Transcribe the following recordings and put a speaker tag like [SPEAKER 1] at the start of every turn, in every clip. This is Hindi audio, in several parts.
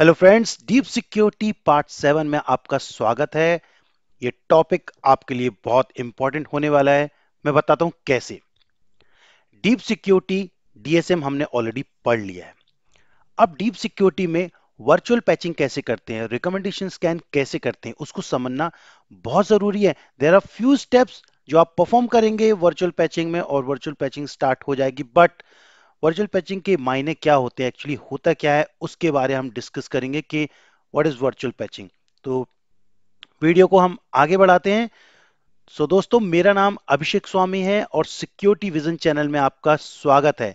[SPEAKER 1] Hello friends Deep Security part seven में आपका स्वागत है ये टॉपिक आपके लिए बहुत इंपॉर्टेंट होने वाला है मैं बताता हूं कैसे डीप सिक्योरिटी डीएसएम हमने ऑलरेडी पढ़ लिया है अब डीप सिक्योरिटी में वर्चुअल पैचिंग कैसे करते हैं रिकमेंडेशन स्कैन कैसे करते हैं उसको समझना बहुत जरूरी है देर आर फ्यू स्टेप्स जो आप परफॉर्म करेंगे वर्चुअल पैचिंग में और वर्चुअल पैचिंग स्टार्ट हो जाएगी बट वर्चुअल पैचिंग के मायने क्या होते हैं एक्चुअली होता क्या है उसके बारे में हम डिस्कस करेंगे कि व्हाट इज वर्चुअल पैचिंग तो वीडियो को हम आगे बढ़ाते हैं सो so, दोस्तों मेरा नाम अभिषेक स्वामी है और सिक्योरिटी विजन चैनल में आपका स्वागत है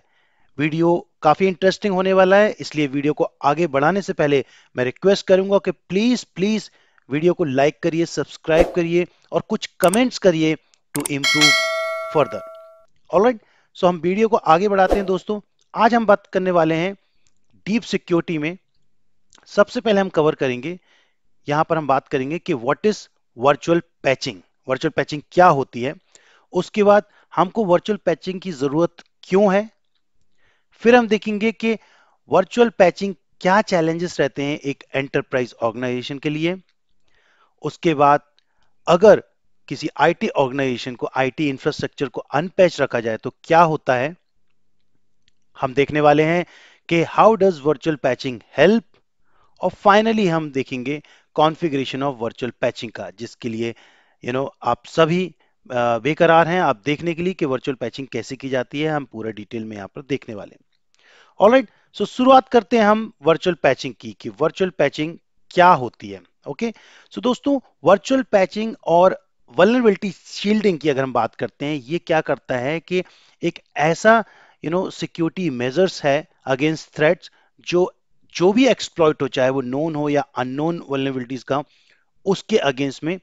[SPEAKER 1] वीडियो काफ़ी इंटरेस्टिंग होने वाला है इसलिए वीडियो को आगे बढ़ाने से पहले मैं रिक्वेस्ट करूंगा कि प्लीज़ प्लीज़ वीडियो को लाइक करिए सब्सक्राइब करिए और कुछ कमेंट्स करिए to improve further alright so हम वीडियो को आगे बढ़ाते हैं दोस्तों आज हम बात करने वाले हैं डीप सिक्योरिटी में सबसे पहले हम कवर करेंगे यहां पर हम बात करेंगे कि what is virtual patching virtual patching क्या होती है उसके बाद हमको वर्चुअल पैचिंग की ज़रूरत क्यों है फिर हम देखेंगे कि वर्चुअल पैचिंग क्या चैलेंजेस रहते हैं एक एंटरप्राइज ऑर्गेनाइजेशन के लिए उसके बाद अगर किसी आईटी ऑर्गेनाइजेशन को आईटी इंफ्रास्ट्रक्चर को अनपैच रखा जाए तो क्या होता है हम देखने वाले हैं कि how does virtual patching help और फाइनली हम देखेंगे कॉन्फ़िगरेशन ऑफ वर्चुअल पैचिंग का जिसके लिए यू you नो know, आप सभी बेकरार हैं आप देखने के लिए कि वर्चुअल पैचिंग कैसे की जाती है हम पूरा डिटेल में यहाँ पर देखने वाले ऑल राइट सो शुरुआत करते हैं हम वर्चुअल पैचिंग की कि वर्चुअल पैचिंग क्या होती है ओके okay? सो so, दोस्तों वर्चुअल पैचिंग और वलनरबिलिटी शील्डिंग की अगर हम बात करते हैं ये क्या करता है कि एक ऐसा यू नो सिक्योरिटी मेजर्स है अगेंस्ट थ्रेट्स जो जो भी एक्सप्लॉयट हो चाहे वो नोन हो या अननोन वलनरबिलिटीज का उसके अगेंस्ट में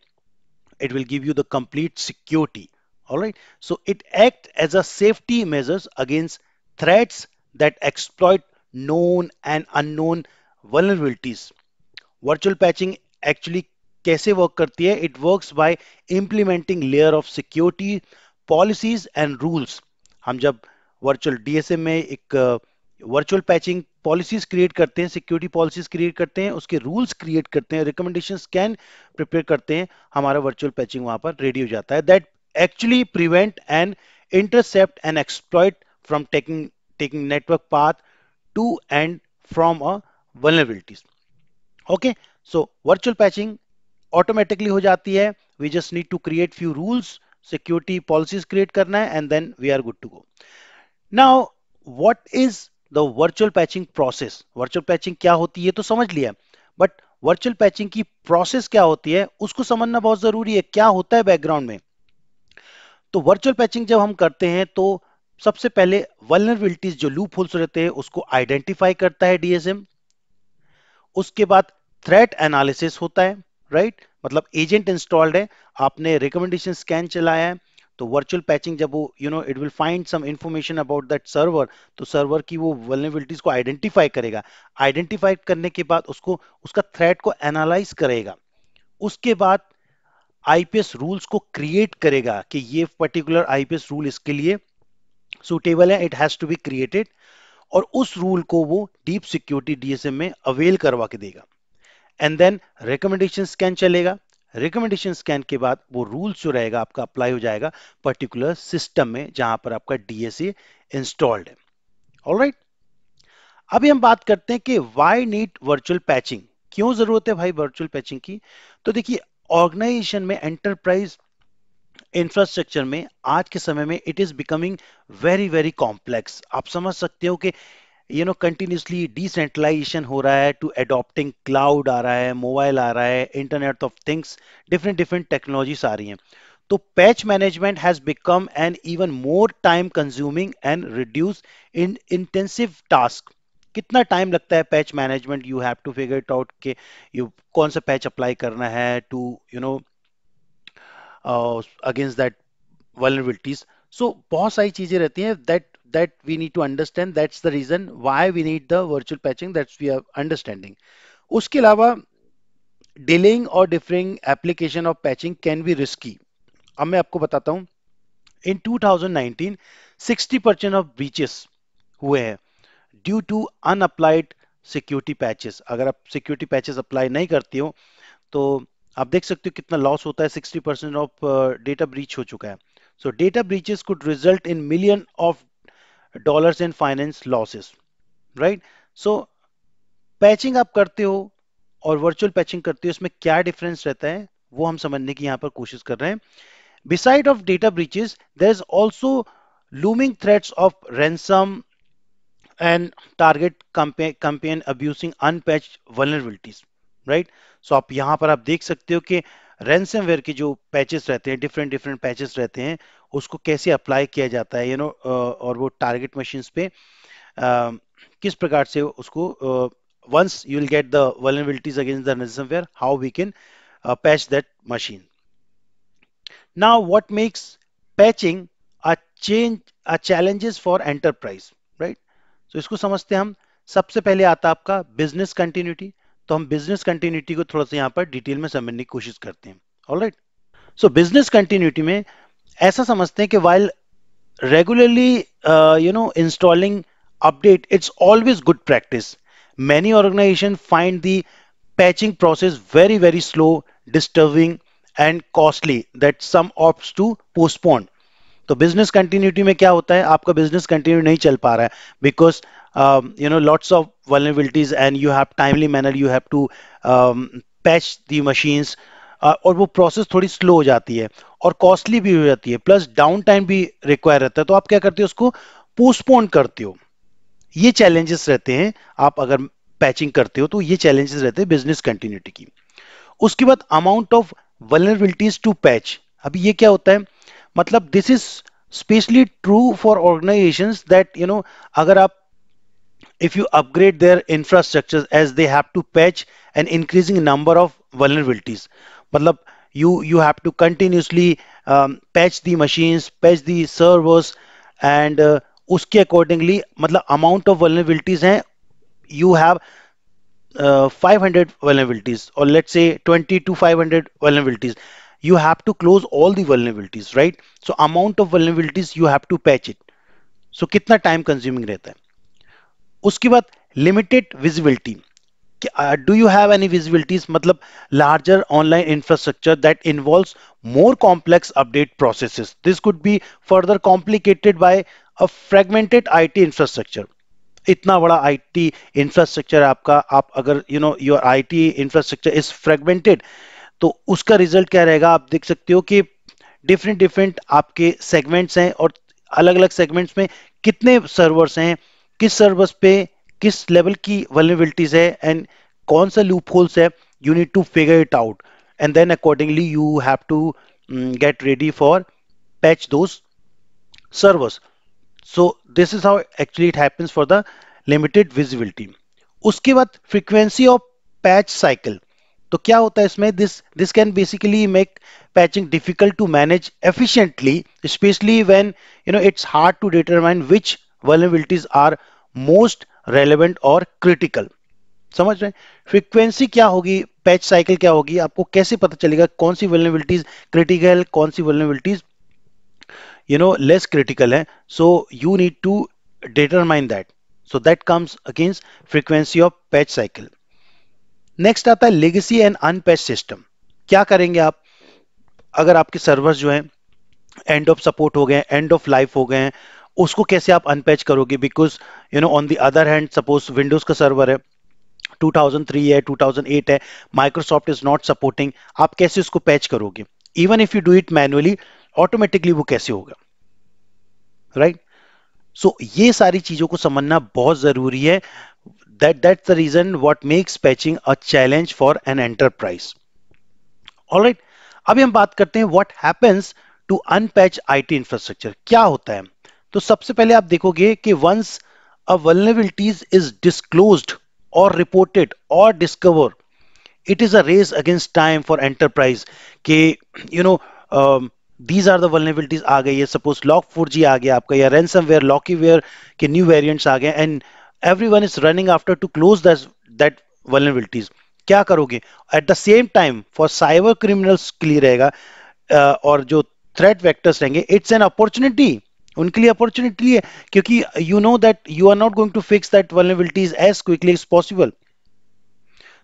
[SPEAKER 1] it will give you the complete security alright so it act as a safety measures against threats that exploit known and unknown vulnerabilities virtual patching actually कैसे वर्क करती है it works by implementing layer of security policies and rules हम जब वर्चुअल डीएसएम में एक वर्चुअल पैचिंग पॉलिसीज क्रिएट करते हैं सिक्योरिटी पॉलिसीज क्रिएट करते हैं उसके रूल्स क्रिएट करते हैं रिकमेंडेशन कैन प्रिपेयर करते हैं हमारा वर्चुअल पैचिंग वहां पर रेडी हो जाता है that actually prevent and intercept and exploit from taking taking network path to and from a vulnerabilities okay so virtual patching automatically हो जाती है we just need to create few rules security policies create करना है and then we are good to go now what is the virtual patching process virtual patching क्या होती है तो समझ लिया बट वर्चुअल पैचिंग की प्रोसेस क्या होती है उसको समझना बहुत जरूरी है क्या होता है बैकग्राउंड में तो वर्चुअल पैचिंग जब हम करते हैं तो सबसे पहले वर्नरबिलिटीज जो लूप होल्स रहते हैं उसको आइडेंटिफाई करता है डीएसएम उसके बाद थ्रेट एनालिसिस होता है राइट right? मतलब एजेंट इंस्टॉल्ड है आपने रिकमेंडेशन स्कैन चलाया है तो वर्चुअल पैचिंग जब वो you know it will find some information about that server तो सर्वर की वो वेलेबिलिटीज को आइडेंटिफाई करेगा आइडेंटिफाई करने के बाद उसको उसका थ्रेट को एनालाइज करेगा उसके बाद आईपीएस रूल्स को क्रिएट करेगा कि ये पर्टिकुलर आईपीएस रूल इसके लिए सुटेबल है it has to be created और उस रूल को वो डीप सिक्योरिटी डीएसएम में अवेल करवा के देगा एंड देन रिकमेंडेशन स्कैन चलेगा रिकमेंडेशन स्कैन के बाद वो रूल्स जो रहेगा आपका अप्लाई हो जाएगा पर्टिकुलर सिस्टम में जहां पर आपका डीएसए इंस्टॉल्ड है ऑलराइट right? अभी हम बात करते हैं कि वाई नीड वर्चुअल पैचिंग क्यों जरूरत है भाई वर्चुअल पैचिंग की तो देखिए ऑर्गेनाइजेशन में एंटरप्राइज इंफ्रास्ट्रक्चर में आज के समय में it is becoming very very complex आप समझ सकते हो कि यू नो कंटिन्यूसली डिसेंट्रलाइजेशन हो रहा है टू एडोप्टिंग क्लाउड आ रहा है मोबाइल आ रहा है internet of things different different technologies आ रही हैं तो patch management has become an even more time consuming and reduce in intensive task कितना टाइम लगता है patch management you have to figure it out के यू कौन सा पैच अप्लाई करना है to you know against that vulnerabilities so बहुत सारी चीजें रहती हैं that that we need to understand that's the reason why we need the virtual patching that's we are understanding uske alawa delaying or differing application of patching can be risky ab main aapko batata hu in 2019 60% of breaches hue hain due to unapplied security patches agar aap security patches apply nahi karte ho to aap dekh sakte ho kitna loss hota hai 60% of data breach ho chuka hai So data breaches could result in million of dollars in finance losses right so patching आप करते हो और वर्चुअल पैचिंग करते हो उसमें क्या डिफरेंस रहता है वो हम समझने की यहां पर कोशिश कर रहे हैं beside of data breaches there is also looming threats of ransom and target campaign abusing unpatch vulnerabilities right so आप यहां पर आप देख सकते हो कि रैनसम के जो पैचेस रहते हैं डिफरेंट डिफरेंट पैचेस रहते हैं उसको कैसे अप्लाई किया जाता है यू you नो know, और वो टारगेट मशीन पे आ, किस प्रकार से उसको once you will get the वलिटीज against there how we can patch that machine ना what makes patching challenges for enterprise right तो इसको समझते हैं हम सबसे पहले आता आपका बिजनेस कंटिन्यूटी तो हम बिजनेस कंटिन्यूटी को थोड़ा सा यहाँ पर डिटेल में समझने की कोशिश करते हैं all right so business continuity में ऐसा समझते हैं कि while regularly you know installing update it's always good practice many organization find the patching process very very slow disturbing and costly that some opt to postpone तो बिजनेस कंटिन्यूटी में क्या होता है आपका बिजनेस कंटिन्यू नहीं चल पा रहा है because um, you know lots of vulnerabilities and you have timely manner you have to um, patch the machines uh, और वो प्रोसेस थोड़ी स्लो हो जाती है और कॉस्टली भी हो जाती है प्लस डाउन टाइम भी रिक्वायर रहता है तो आप क्या करते हो उसको पोस्टपोन करते हो ये चैलेंजेस रहते हैं आप अगर पैचिंग करते हो तो ये चैलेंजेस रहते हैं बिजनेस कंटिन्यूटी की उसके बाद amount of vulnerabilities to patch अभी ये क्या होता है मतलब this is specially true for organizations that you know अगर आप if you upgrade their infrastructures as they have to patch an increasing number of vulnerabilities matlab you you have to continuously um, patch the machines patch the servers and uh, उसके अकॉर्डिंगली मतलब amount of vulnerabilities you have uh, 500 vulnerabilities or let's say 20 to 500 vulnerabilities you have to close all the vulnerabilities right so amount of vulnerabilities you have to patch it so kitna time consuming rehta hai उसके बाद limited visibility do you have any visibilities मतलब larger online infrastructure that involve more complex update process this could be further complicated by a fragmented I T infrastructure इतना बड़ा आई टी इंफ्रास्ट्रक्चर आपका आप अगर you know your I T infrastructure is fragmented तो उसका रिजल्ट क्या रहेगा आप देख सकते हो कि डिफरेंट डिफरेंट आपके सेगमेंट्स हैं और अलग अलग सेगमेंट्स में कितने सर्वर्स हैं किस सर्वस पे किस लेवल की वेलेबिलिटीज है एंड कौन सा लूप होल्स है you need to figure it out and then accordingly you have to get ready for patch those servers so this is how actually it happens for the limited visibility उसके बाद फ्रीक्वेंसी ऑफ पैच साइकिल तो क्या होता है इसमें this this can basically make patching difficult to manage efficiently specially when you know it's hard to determine which vulnerabilities are most relevant और क्रिटिकल समझ रहे फ्रिक्वेंसी फ्रीक्वेंसी क्या होगी पैच साइकिल क्या होगी आपको कैसे पता चलेगा कौन सी वेलेबिलिटीज क्रिटिकल कौन सी vulnerabilities you know less critical है so you need to determine that so that comes against frequency of patch cycle next आता है लेगेसी एंड अनपैच सिस्टम क्या करेंगे आप अगर आपके सर्वर जो हैं एंड ऑफ सपोर्ट हो गए एंड ऑफ लाइफ हो गए हैं उसको कैसे आप अनपैच करोगे because you know on the other hand suppose Windows का सर्वर है 2003 है 2008 है माइक्रोसॉफ्ट इज नॉट सपोर्टिंग आप कैसे उसको पैच करोगे even if you do it manually automatically वो कैसे होगा राइट right? सो so, ये सारी चीजों को समझना बहुत जरूरी है that that the reason what makes patching a challenge for an enterprise all अभी हम बात करते हैं what happens to unpatch IT infrastructure क्या होता है तो सबसे पहले आप देखोगे कि once a vulnerabilities is disclosed और रिपोर्टेड और discover it is a race against time for enterprise के you know these are the vulnerabilities आ गई है सपोज लॉक फोर जी आ गया आपका या रेंसम वेयर लॉकी वेयर के न्यू वेरियंट्स आ गए and everyone is running after to close that vulnerabilities क्या करोगे at the same time for cyber criminals के लिए रहेगा uh, और जो थ्रेट वैक्टर्स रहेंगे इट्स एन अपॉर्चुनिटी उनके लिए अपॉर्चुनिटी है क्योंकि you know that you are not going to fix that vulnerabilities as quickly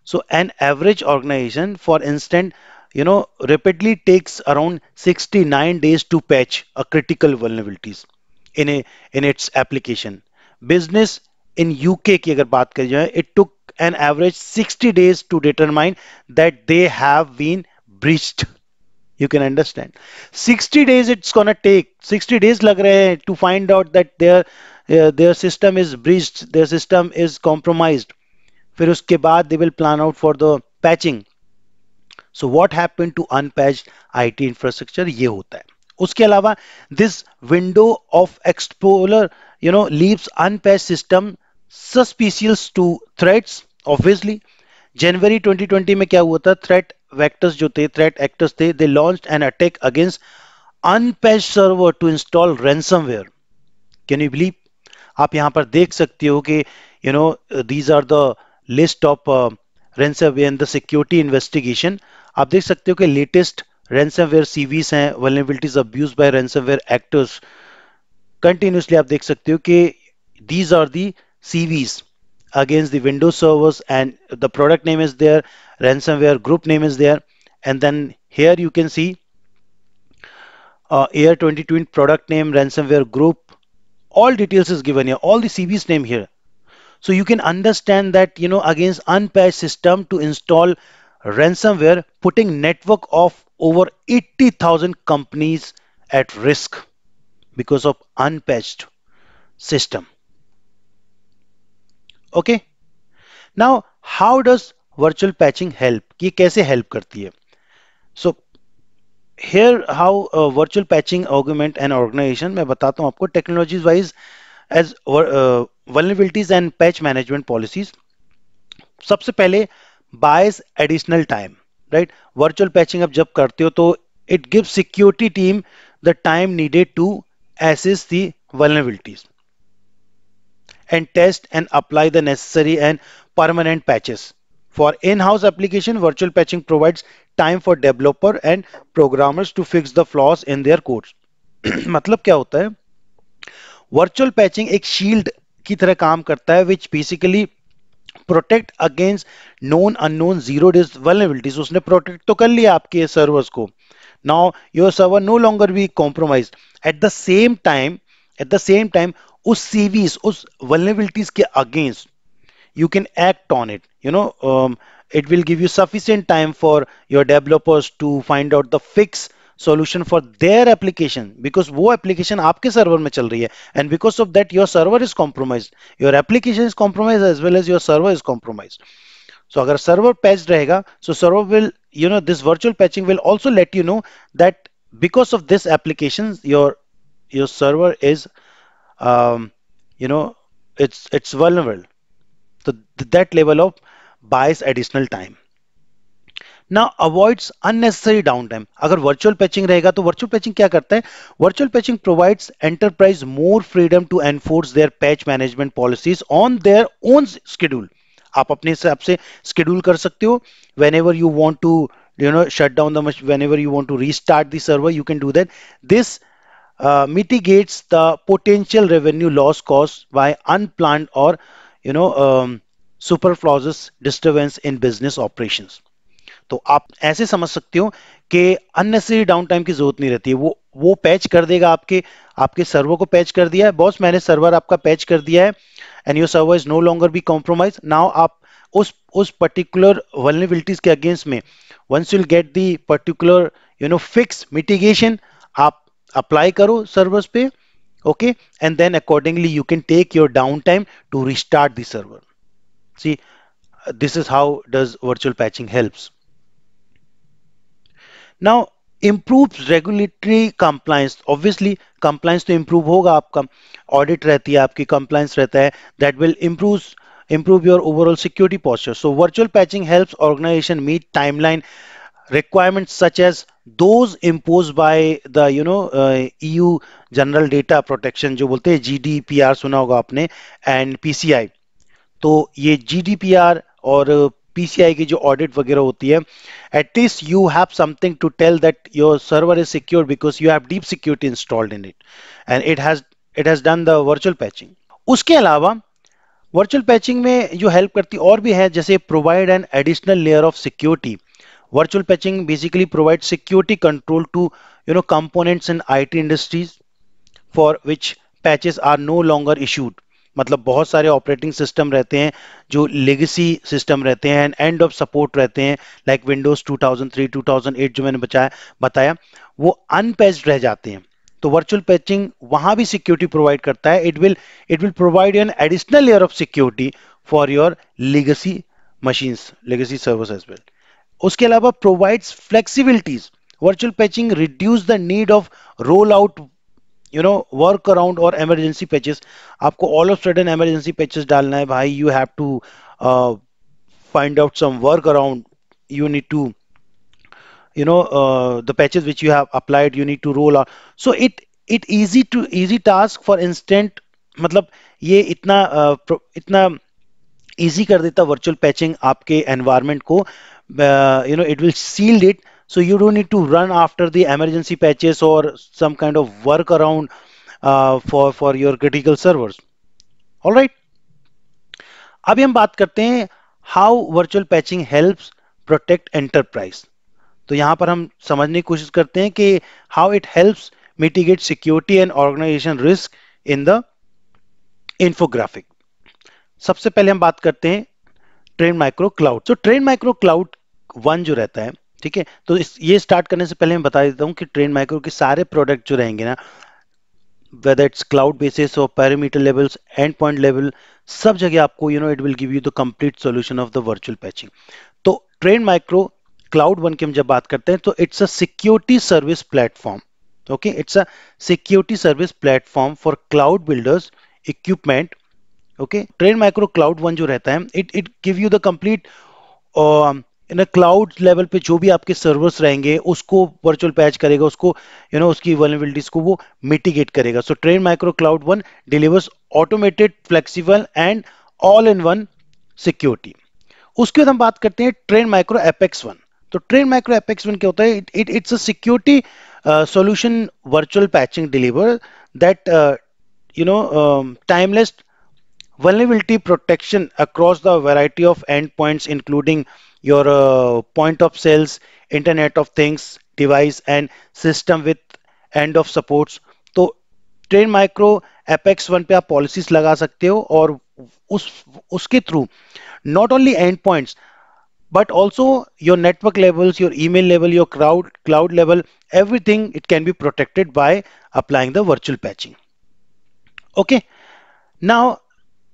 [SPEAKER 1] so an average organization for instance you know rapidly takes around 69 days to patch a critical vulnerabilities in a in its application business in uk ki agar baat kari it took an average 60 days to determine that they have been breached you can understand 60 days it's going to take 60 days lag to find out that their uh, their system is breached their system is compromised फिर उसके बाद they will plan out for the patching so what happened to unpatched IT infrastructure ये होता है उसके अलावा this window of explorer you know leaves unpatched system suspicious to threats obviously January 2020 में क्या हुआ था Threat वेक्टर्स जो थे थ्रेट एक्टर्स थे they launch an attack against unpatch server to install ware can you believe आप यहाँ पर देख सकते हो कि you know these are the list of ware in the security investigation आप देख सकते हो कि लेटेस्ट वेयर सीवीज हैं vulnerabilities abuse by ware actors continuously आप देख सकते हो कि these are the CVEs against the Windows servers and the product name is there, ransomware group name is there. And then here you can see uh, ar product name, ransomware group, all details is given here, all the CV's name here. So you can understand that, you know, against unpatched system to install ransomware, putting network of over 80,000 companies at risk because of unpatched system. Okay now how does virtual patching help ये कैसे हेल्प करती है so here how virtual patching augment and organization मैं बताता हूँ आपको technologies wise as vulnerabilities and patch management policies सबसे पहले buys additional time right virtual patching आप जब करते हो तो it give security team the time needed to assess the vulnerabilities and test and apply the necessary and permanent patches. For in-house application, virtual patching provides time for developer and programmers to fix the flaws in their codes. मतलब क्या होता है Virtual patching एक shield की तरह काम करता है which basically protect against known unknown zero days vulnerabilities. उसने protect तो कर लिया आपके servers को Now your server no longer be compromised. At the same time, At the same time, us CVs, us vulnerabilities against, you can act on it. You know, um, it will give you sufficient time for your developers to find out the fix solution for their application because wo application aapke server mein chal rahi and because of that your server is compromised your application is compromised as well as your server is compromised so agar server patched rahega so server will you know this virtual patching will also let you know that because of this application, your your server is um, you know it's it's vulnerable to so that level of buys additional time now avoids unnecessary downtime agar virtual patching rahega to virtual patching kya karta hai virtual patching provides enterprise more freedom to enforce their patch management policies on their own schedule aap apne अपने हिसाब से स्केड्यूल कर सकते हो whenever you want you know shut down the machine whenever you want to restart the server you can do that this Uh, mitigates the potential revenue loss caused by unplanned or you know um, superfluous disturbance in business operations तो आप ऐसे समझ सकते हो कि अननेसेसरी डाउन टाइम की जरूरत नहीं रहती है वो वो पैच कर देगा आपके आपके सर्वर को पैच कर दिया है बॉस मैंने सर्वर आपका पैच कर दिया है and your server is no longer be compromise now आप उस उस पर्टिकुलर वर्नेबिलिटीज के अगेंस्ट में once you'll get the particular you know fix mitigation आप apply karo servers pe okay and then accordingly you can take your downtime to restart the server see this is how does virtual patching helps now improves regulatory compliance obviously compliance to improve होगा आपका audit रहती है आपकी compliance रहता hai. that will improve improve your overall security posture so virtual patching helps organization meet timeline requirements such as those impose by the you know uh, EU General Data Protection जो बोलते हैं GDPR सुना होगा आपने एंड पीसीआई तो ये GDPR और पीसीआई की जो ऑडिट वगैरह होती है at least you have something to tell that your server is secure because you have deep security installed in it and it has it has done the virtual patching उसके अलावा वर्चुअल पैचिंग में जो हेल्प करती और भी है जैसे provide an additional layer of security Virtual patching basically provides security control to you know components in IT industries for which patches are no longer issued. मतलब बहुत सारे ऑपरेटिंग सिस्टम रहते हैं जो लेगेसी सिस्टम रहते हैं एंड ऑफ सपोर्ट रहते हैं लाइक विंडोज 2003 2008 जो मैंने बचाया बताया वो अनपैच्ड रह जाते हैं तो वर्चुअल पैचिंग वहां भी सिक्योरिटी प्रोवाइड करता है it will it will provide an additional layer of security for your legacy machines legacy servers as well उसके अलावा provides flexibilities virtual patching reduce the need of roll out you know work around और एमरजेंसी पैचेस आपको all of sudden emergency patches डालना है भाई you have to find out some work around you need to you know the the patches you have applied you need to roll out so it it easy to easy task for instant मतलब ये इतना uh, इतना इजी कर देता वर्चुअल पैचिंग आपके एनवायरमेंट को uh, you know it will seal it so you don't need to run after the emergency patches or some kind of workaround uh, for for your critical servers all right abhi hum baat karte hain how virtual patching helps protect enterprise to yahan par hum samajhne ki koshish karte hain ki how it helps mitigate security and organization risk in the infographic सबसे पहले हम बात करते हैं ट्रेन माइक्रो क्लाउड तो ट्रेन माइक्रो क्लाउड वन जो रहता है ठीक है तो इस ये स्टार्ट करने से पहले मैं बता देता हूँ कि ट्रेन माइक्रो के सारे प्रोडक्ट जो रहेंगे ना वेदर इट्स क्लाउड बेसिस और perimeter levels endpoint level सब जगह आपको you know it will give you the complete solution of the virtual patching तो ट्रेन माइक्रो क्लाउड वन की हम जब बात करते हैं तो it's a security service platform okay it's a security service platform for cloud builders equipment okay Trend micro cloud One जो रहता है it it give you the complete in cloud level पे जो भी आपके सर्वर्स रहेंगे उसको वर्चुअल पैच करेगा उसको यू you नो know, उसकी वर्नेबिलिटीज को वो मिटिगेट करेगा so train micro cloud one delivers automated flexible and all in one security उसके बाद हम बात करते हैं ट्रेन माइक्रो एपेक्स वन तो ट्रेन माइक्रो एपेक्स वन क्या होता है it it's a security solution virtual patching deliver that you know timeliest Vulnerability protection across the variety of endpoints, including your uh, point of sales, Internet of Things, device and system with end of supports. So, train Micro Apex One पे आप policies लगा सकते हो और उस उसके through not only endpoints but also your network levels, your email level, your cloud, cloud level, everything it can be protected by applying the virtual patching. Okay. Now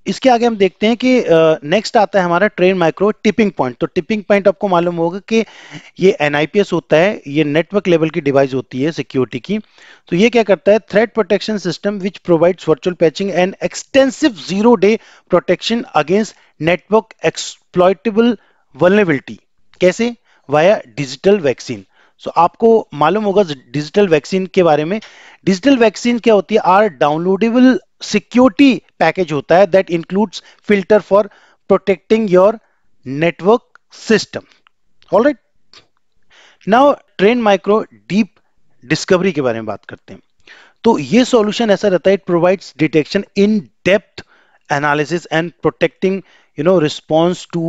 [SPEAKER 1] इसके आगे हम देखते हैं कि नेक्स्ट आता है हमारा ट्रेन माइक्रो टिपिंग पॉइंट तो टिपिंग पॉइंट आपको मालूम होगा कि ये एनआईपीएस होता है ये नेटवर्क लेवल की डिवाइस होती है सिक्योरिटी की तो ये क्या करता है threat protection system which provides virtual patching and extensive zero day protection against network exploitable vulnerability कैसे via digital vaccine so so, आपको मालूम होगा डिजिटल वैक्सीन के बारे में डिजिटल वैक्सीन क्या होती है आर डाउनलोडेबल सिक्योरिटी पैकेज होता है that includes filter for protecting your network system all right now train micro deep discovery के बारे में बात करते हैं तो ये सॉल्यूशन ऐसा रहता है it provides detection in depth analysis and protecting you know response to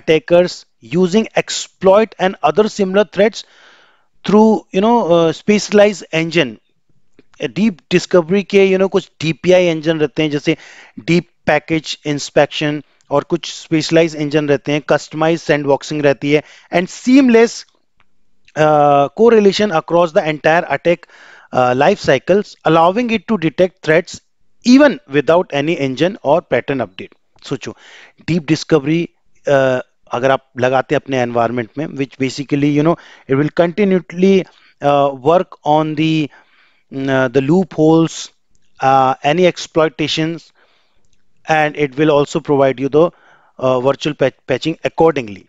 [SPEAKER 1] attackers using exploit and other similar threats through you know uh, engine deep discovery के यू you नो know, कुछ डीपीआई इंजन रहते हैं जैसे डीप पैकेज इंस्पेक्शन और कुछ स्पेशलाइज इंजन रहते हैं कस्टमाइज सैंडबॉक्सिंग रहती है and seamless correlation across the entire attack life cycles allowing it to detect threats even without any engine और पैटर्न अपडेट सोचो डीप डिस्कवरी uh, अगर आप लगाते अपने एनवायरमेंट में which basically you know it will continuously work on the the loopholes, uh, any exploitations, and it will also provide you the uh, virtual patch patching accordingly.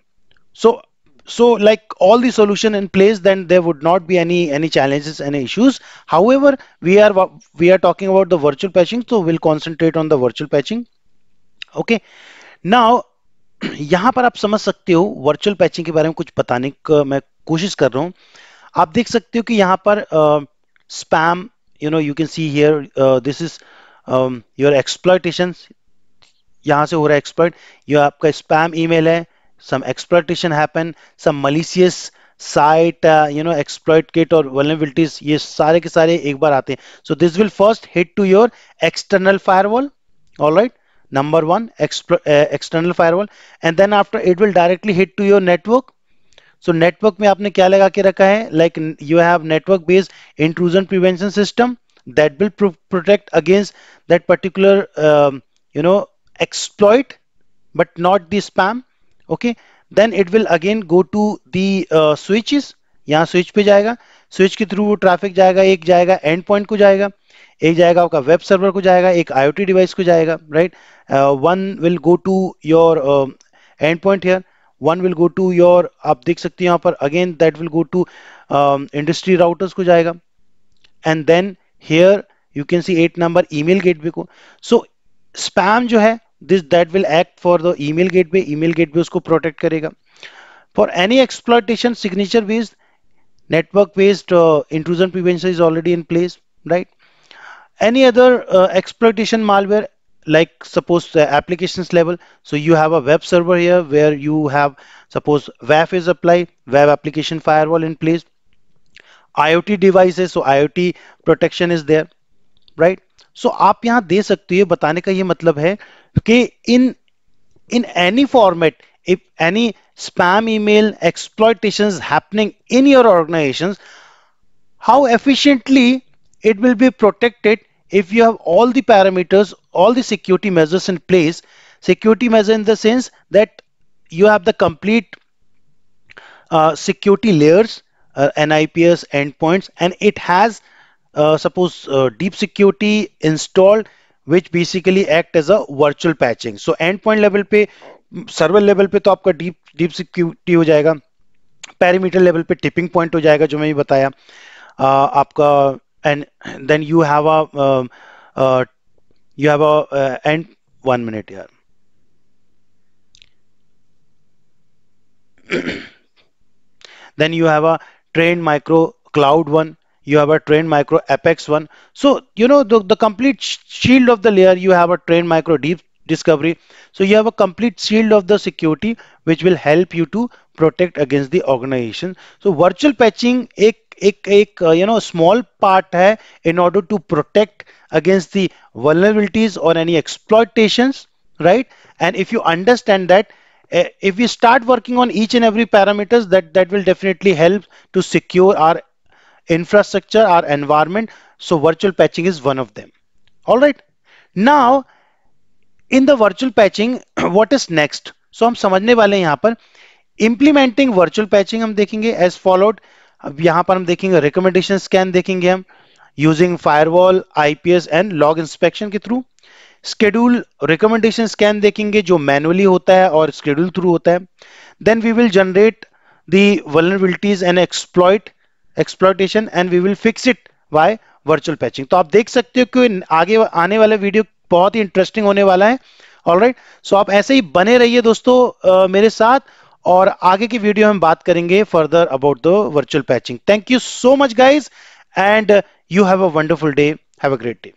[SPEAKER 1] So so like all the solution in place then there would not be any any challenges any issues however we are we are talking about the virtual patching so we'll concentrate on the virtual patching okay now यहाँ पर आप समझ सकते हो वर्चुअल पैचिंग के बारे में कुछ बताने का मैं कोशिश कर रहा हूँ आप देख सकते हो कि यहाँ पर spam you know you can see here uh, this is um, your exploitation. yahan se ho raha exploit your aapka spam email hai some exploitation happen some malicious site uh, you know exploit kit or vulnerabilities ye sare ke sare ek bar aate hain so this will first hit to your external firewall all right number 1 uh, external firewall and then after it will directly hit to your network so network में आपने क्या लगा के रखा है like you have network based intrusion prevention system that will protect against that particular you know exploit but not the spam okay then it will again go to the switches the uh, यहाँ स्विच पे जाएगा स्विच के थ्रू वो ट्रैफिक जाएगा एक जाएगा एंड पॉइंट को जाएगा एक जाएगा आपका वेब सर्वर को जाएगा एक आईओटी डिवाइस को जाएगा right one will go to your endpoint here one will go to your आप देख सकते हैं यहाँ पर again that will go to industry routers को जाएगा and then here you can see at number email gateway को सो so, स्पैम जो है this that will act for the email gateway email gateway उसको प्रोटेक्ट करेगा for any exploitation signature based network based intrusion prevention is already in place right any other exploitation malware like suppose the applications level so you have a web server here where you have suppose WAF is applied web application firewall in place IoT devices so IoT protection is there right so आप यहाँ दे सकते हो बताने का ये मतलब in in any format if any spam email exploitations happening in your organizations how efficiently it will be protected if you have all the parameters all the security measures in place security measure in the sense that you have the complete uh, security layers uh, NIPS endpoints and it has uh, suppose uh, deep security installed which basically act as a virtual patching so endpoint level पे सर्वर लेवल पे तो आपका डीप डीप सिक्योरिटी हो जाएगा पैरामीटर लेवल पे टिपिंग पॉइंट हो जाएगा जो मैंने बताया uh, आपका and then you have a you have a uh, and one minute here then you have a trained micro cloud one you have a trained micro apex one so you know the, the complete shield of the layer you have a trained micro deep discovery so you have a complete shield of the security which will help you to protect against the organization so virtual patching a. एक uh, you know small part hai in order to protect against the vulnerabilities or any exploitations right and if you understand that uh, if we start working on each and every parameters that that will definitely help to secure our infrastructure our environment so virtual patching is one of them all right now in the virtual patching what is next so हम समझने वाले हैं यहाँ पर implementing virtual patching हम देखेंगे as followed अब यहां पर हम देखेंगे रिकमेंडेशन स्कैन देखेंगे हम using firewall IPS and log inspection के थ्रू स्केड्यूल रिकमेंडेशन स्कैन देखेंगे जो मैनुअली होता है और स्केड्यूल थ्रू होता है then we will generate the vulnerabilities and exploit exploitation and we will fix it by virtual patching तो आप देख सकते हो कि आगे आने वाला वीडियो बहुत ही इंटरेस्टिंग होने वाला है ऑलराइट right? सो so आप ऐसे ही बने रहिए दोस्तों आ, मेरे साथ और आगे की वीडियो में बात करेंगे further about the virtual patching thank you so much guys and you have a wonderful day have a great day